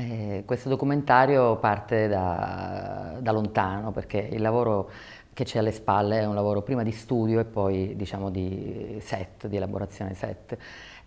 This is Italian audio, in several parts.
Eh, questo documentario parte da, da, lontano perché il lavoro che c'è alle spalle è un lavoro prima di studio e poi diciamo di set, di elaborazione set.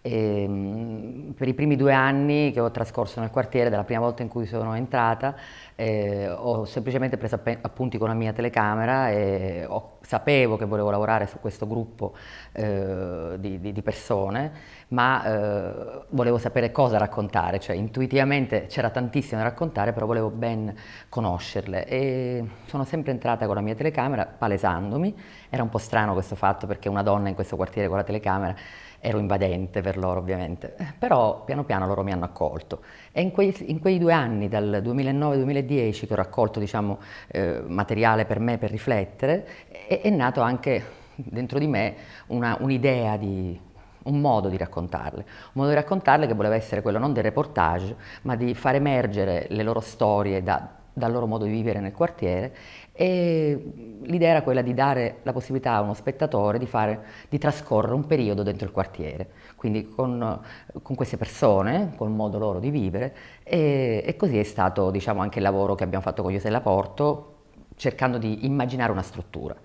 E, ehm, per i primi due anni che ho trascorso nel quartiere, dalla prima volta in cui sono entrata, eh, ho semplicemente preso appunti con la mia telecamera e ho sapevo che volevo lavorare su questo gruppo eh, di, di, di, persone, ma eh, volevo sapere cosa raccontare, cioè intuitivamente c'era tantissimo da raccontare, però volevo ben conoscerle e sono sempre entrata con la mia telecamera palesandomi, era un po' strano questo fatto perché una donna in questo quartiere con la telecamera ero invadente per loro ovviamente, eh, però piano piano loro mi hanno accolto e in quei, in quei due anni, dal 2009-2010, che ho raccolto diciamo, eh, materiale per me per riflettere, è, è nato anche dentro di me un'idea un di un modo di raccontarle, un modo di raccontarle che voleva essere quello non del reportage, ma di far emergere le loro storie da, dal loro modo di vivere nel quartiere e l'idea era quella di dare la possibilità a uno spettatore di, fare, di trascorrere un periodo dentro il quartiere, quindi con, con queste persone, col modo loro di vivere e, e così è stato diciamo, anche il lavoro che abbiamo fatto con Giuseppe Porto cercando di immaginare una struttura.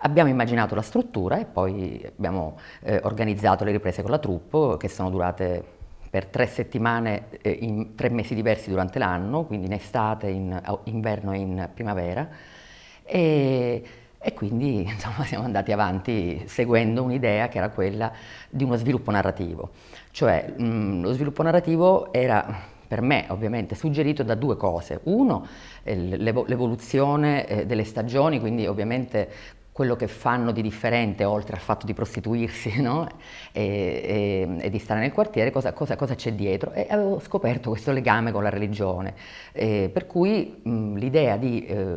Abbiamo immaginato la struttura e poi abbiamo eh, organizzato le riprese con la troupe che sono durate per tre settimane eh, in tre mesi diversi durante l'anno, quindi in estate, in inverno e in primavera. E, e quindi insomma, siamo andati avanti seguendo un'idea che era quella di uno sviluppo narrativo. Cioè mh, lo sviluppo narrativo era per me ovviamente suggerito da due cose. Uno, eh, l'evoluzione eh, delle stagioni, quindi ovviamente quello che fanno di differente, oltre al fatto di prostituirsi no? e, e, e, di stare nel quartiere, cosa, c'è dietro. E avevo scoperto questo legame con la religione, eh, per cui l'idea di eh,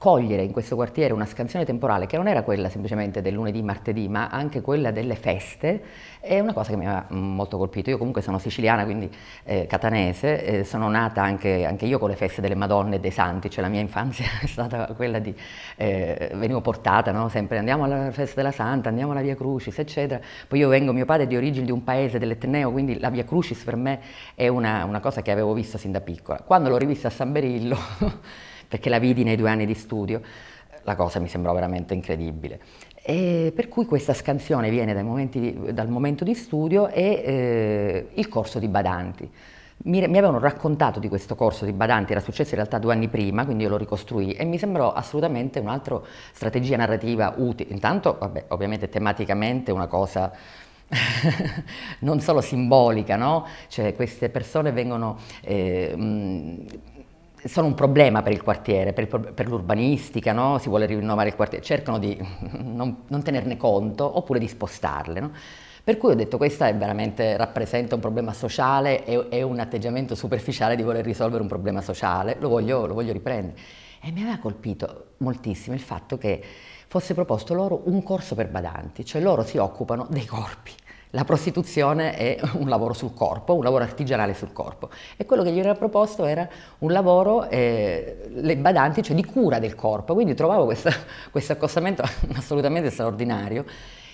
cogliere in questo quartiere una scansione temporale che non era quella semplicemente del lunedì, martedì, ma anche quella delle feste, è una cosa che mi ha mm, molto colpito. Io comunque sono siciliana, quindi eh, catanese, eh, sono nata anche, anche, io con le feste delle Madonne e dei Santi, cioè la mia infanzia è stata quella di... Eh, venivo portata no? sempre, andiamo alla festa della Santa, andiamo alla Via Crucis, eccetera. Poi io vengo, mio padre è di origine di un paese dell'Etneo, quindi la Via Crucis per me è una, una cosa che avevo visto sin da piccola. Quando l'ho rivista a San Berillo... perché la vidi nei due anni di studio, la cosa mi sembrò veramente incredibile. E per cui questa scansione viene di, dal momento di studio e eh, il corso di badanti. Mi, mi, avevano raccontato di questo corso di badanti, era successo in realtà due anni prima, quindi io lo ricostruì e mi sembrò assolutamente un'altra strategia narrativa utile. Intanto, vabbè, ovviamente tematicamente una cosa non solo simbolica, no? cioè queste persone vengono eh, mh, sono un problema per il quartiere, per, per l'urbanistica, no? si vuole rinnovare il quartiere, cercano di non, non tenerne conto oppure di spostarle. No? Per cui ho detto questa è veramente rappresenta un problema sociale e, è un atteggiamento superficiale di voler risolvere un problema sociale, lo voglio, lo voglio riprendere. E mi aveva colpito moltissimo il fatto che fosse proposto loro un corso per badanti, cioè loro si occupano dei corpi la prostituzione è un lavoro sul corpo, un lavoro artigianale sul corpo e quello che gli era proposto era un lavoro, eh, le badanti, cioè di cura del corpo, quindi trovavo questa, questo accostamento assolutamente straordinario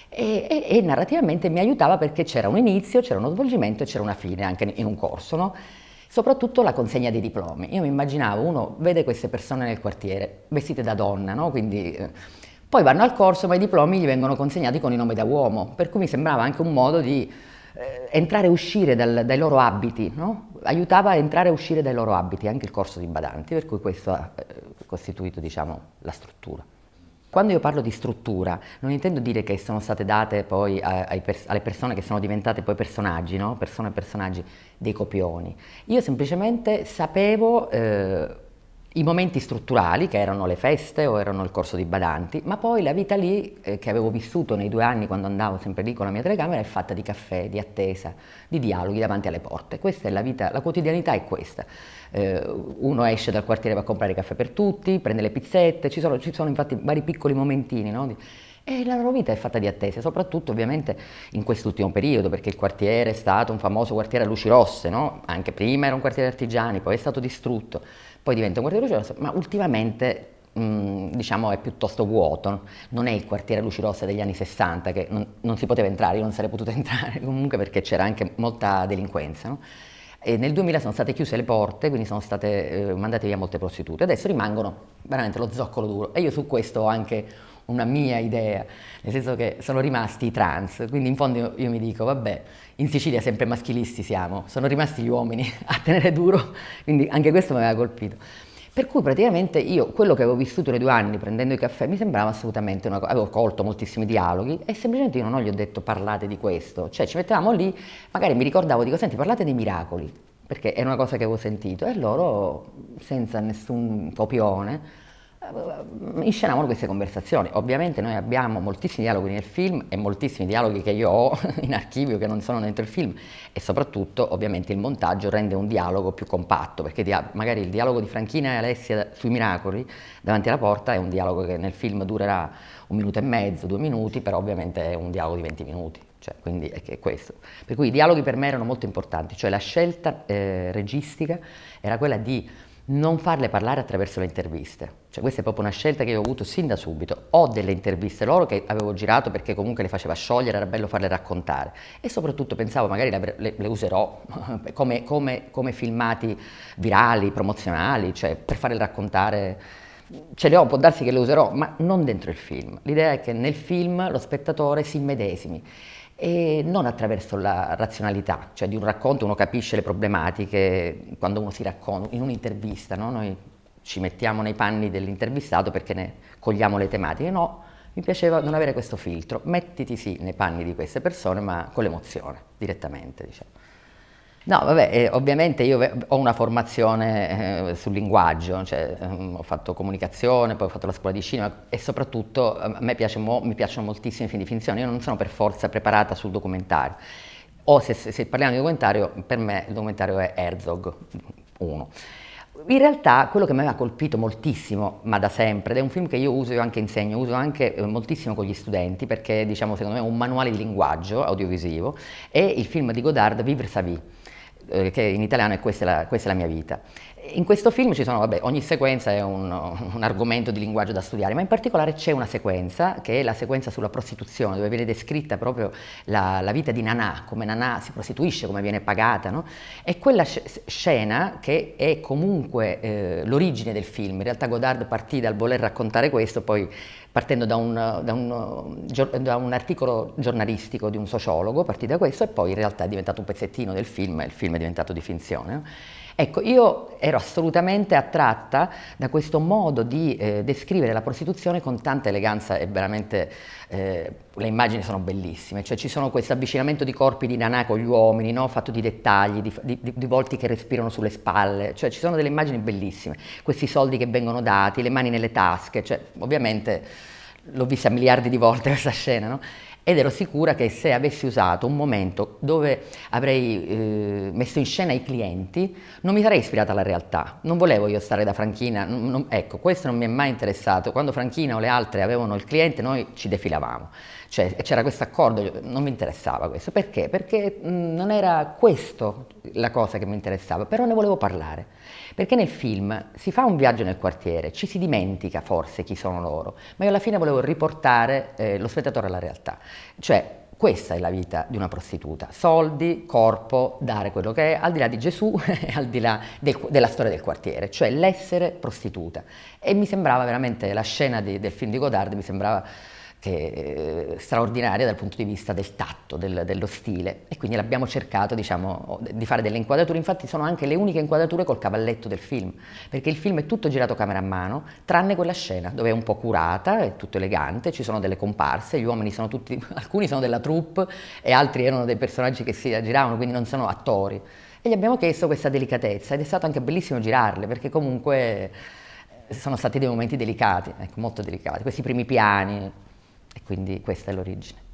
e, e, e, narrativamente mi aiutava perché c'era un inizio, c'era uno svolgimento e c'era una fine anche in un corso, no? soprattutto la consegna dei diplomi. Io mi immaginavo, uno vede queste persone nel quartiere vestite da donna, no? quindi... Eh, poi vanno al corso, ma i diplomi gli vengono consegnati con i nomi da uomo, per cui mi sembrava anche un modo di eh, entrare e uscire dal, dai loro abiti, no? aiutava a entrare e uscire dai loro abiti anche il corso di badanti, per cui questo ha eh, costituito diciamo, la struttura. Quando io parlo di struttura, non intendo dire che sono state date poi pers alle persone che sono diventate poi personaggi, no? persone e personaggi dei copioni. Io semplicemente sapevo eh, i momenti strutturali che erano le feste o erano il corso di badanti, ma poi la vita lì eh, che avevo vissuto nei due anni quando andavo sempre lì con la mia telecamera è fatta di caffè, di attesa, di dialoghi davanti alle porte. Questa è la vita, la quotidianità è questa. Eh, uno esce dal quartiere va a comprare caffè per tutti, prende le pizzette, ci sono, ci sono infatti vari piccoli momentini no? E la loro vita è fatta di attese, soprattutto ovviamente in quest'ultimo periodo, perché il quartiere è stato un famoso quartiere a luci rosse, no? anche prima era un quartiere artigiani, poi è stato distrutto, poi diventa un quartiere a luci rosse, ma ultimamente diciamo è piuttosto vuoto, non è il quartiere a luci rosse degli anni 60 che non, non si poteva entrare, io non sarei potuto entrare comunque perché c'era anche molta delinquenza. No? E nel 2000 sono state chiuse le porte, quindi sono state eh, mandate via molte prostitute, adesso rimangono veramente lo zoccolo duro e io su questo ho anche una mia idea, nel senso che sono rimasti i trans, quindi in fondo io, io, mi dico, vabbè, in Sicilia sempre maschilisti siamo, sono rimasti gli uomini a tenere duro, quindi anche questo mi aveva colpito. Per cui praticamente io quello che avevo vissuto nei due anni prendendo i caffè mi sembrava assolutamente una cosa, avevo colto moltissimi dialoghi e semplicemente io non gli ho detto parlate di questo, cioè ci mettevamo lì, magari mi ricordavo, dico senti parlate dei miracoli, perché era una cosa che avevo sentito e loro senza nessun copione eh, inscenavano queste conversazioni. Ovviamente noi abbiamo moltissimi dialoghi nel film e moltissimi dialoghi che io ho in archivio che non sono dentro il film e soprattutto ovviamente il montaggio rende un dialogo più compatto perché magari il dialogo di Franchina e Alessia sui miracoli davanti alla porta è un dialogo che nel film durerà un minuto e mezzo, due minuti, però ovviamente è un dialogo di 20 minuti. Cioè, quindi è, è, questo. Per cui i dialoghi per me erano molto importanti, cioè la scelta eh, registica era quella di non farle parlare attraverso le interviste. Cioè, questa è proprio una scelta che io ho avuto sin da subito. Ho delle interviste loro che avevo girato perché comunque le faceva sciogliere, era bello farle raccontare. E soprattutto pensavo magari le, le userò come, come, come, filmati virali, promozionali, cioè per farle raccontare. Ce le ho, può darsi che le userò, ma non dentro il film. L'idea è che nel film lo spettatore si medesimi e non attraverso la razionalità, cioè di un racconto uno capisce le problematiche quando uno si racconta, in un'intervista no? noi ci mettiamo nei panni dell'intervistato perché ne cogliamo le tematiche, no, mi piaceva non avere questo filtro, mettiti sì nei panni di queste persone ma con l'emozione direttamente diciamo. No, vabbè, eh, ovviamente io ho una formazione eh, sul linguaggio, cioè, ehm, ho fatto comunicazione, poi ho fatto la scuola di cinema e soprattutto ehm, a me mo, mi piacciono moltissimo i film di finzione, io non sono per forza preparata sul documentario. O se, se, se parliamo di documentario, per me il documentario è Herzog 1. In realtà quello che mi ha colpito moltissimo, ma da sempre, ed è un film che io uso e anche insegno, uso anche eh, moltissimo con gli studenti perché diciamo secondo me è un manuale di linguaggio audiovisivo, è il film di Godard Vivre sa vie eh, che in italiano è questa la, questa è la mia vita. In questo film ci sono, vabbè, ogni sequenza è un, un, argomento di linguaggio da studiare, ma in particolare c'è una sequenza, che è la sequenza sulla prostituzione, dove viene descritta proprio la, la vita di Nanà, come Nanà si prostituisce, come viene pagata, no? E quella scena, che è comunque eh, l'origine del film, in realtà Godard partì dal voler raccontare questo, poi partendo da un, da, un, da un, articolo giornalistico di un sociologo, partì da questo e poi in realtà è diventato un pezzettino del film, il film è diventato di finzione. No? Ecco, io ero assolutamente attratta da questo modo di eh, descrivere la prostituzione con tanta eleganza e veramente eh, le immagini sono bellissime, cioè ci sono questo avvicinamento di corpi di nanà con gli uomini, no? fatto di dettagli, di, di, di, volti che respirano sulle spalle, cioè ci sono delle immagini bellissime, questi soldi che vengono dati, le mani nelle tasche, cioè ovviamente l'ho vista miliardi di volte questa scena, no? ed ero sicura che se avessi usato un momento dove avrei eh, messo in scena i clienti, non mi sarei ispirata alla realtà. Non volevo io stare da Franchina, non, non, ecco, questo non mi è mai interessato. Quando Franchina o le altre avevano il cliente, noi ci defilavamo. Cioè, c'era questo accordo, non mi interessava questo. Perché? Perché mh, mm, non era questa la cosa che mi interessava, però ne volevo parlare. Perché nel film si fa un viaggio nel quartiere, ci si dimentica forse chi sono loro, ma io alla fine volevo riportare eh, lo spettatore alla realtà. Cioè, questa è la vita di una prostituta, soldi, corpo, dare quello che è, al di là di Gesù e al di là del, della storia del quartiere, cioè l'essere prostituta. E mi sembrava veramente, la scena di, del film di Godard mi sembrava che è eh, straordinaria dal punto di vista del tatto, del, dello stile e quindi l'abbiamo cercato diciamo, di fare delle inquadrature, infatti sono anche le uniche inquadrature col cavalletto del film, perché il film è tutto girato camera a mano, tranne quella scena dove è un po' curata, è tutto elegante, ci sono delle comparse, gli uomini sono tutti, alcuni sono della troupe e altri erano dei personaggi che si aggiravano, quindi non sono attori. E gli abbiamo chiesto questa delicatezza ed è stato anche bellissimo girarle perché comunque eh, sono stati dei momenti delicati, ecco, molto delicati, questi primi piani, e quindi questa è l'origine.